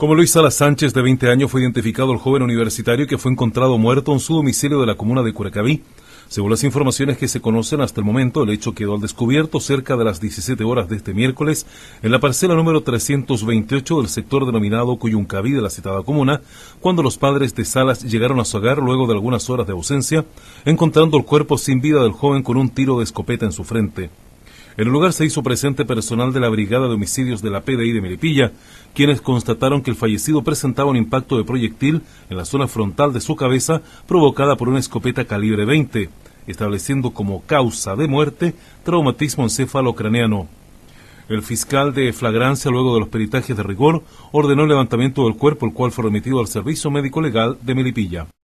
Como Luis Salas Sánchez, de 20 años, fue identificado el joven universitario que fue encontrado muerto en su domicilio de la comuna de Curacaví. Según las informaciones que se conocen hasta el momento, el hecho quedó al descubierto cerca de las 17 horas de este miércoles en la parcela número 328 del sector denominado Cuyuncaví de la citada comuna, cuando los padres de Salas llegaron a su hogar luego de algunas horas de ausencia, encontrando el cuerpo sin vida del joven con un tiro de escopeta en su frente. En el lugar se hizo presente personal de la Brigada de Homicidios de la PDI de Melipilla, quienes constataron que el fallecido presentaba un impacto de proyectil en la zona frontal de su cabeza provocada por una escopeta calibre 20, estableciendo como causa de muerte traumatismo encéfalo-craneano. El fiscal de flagrancia, luego de los peritajes de rigor, ordenó el levantamiento del cuerpo, el cual fue remitido al Servicio Médico Legal de Melipilla.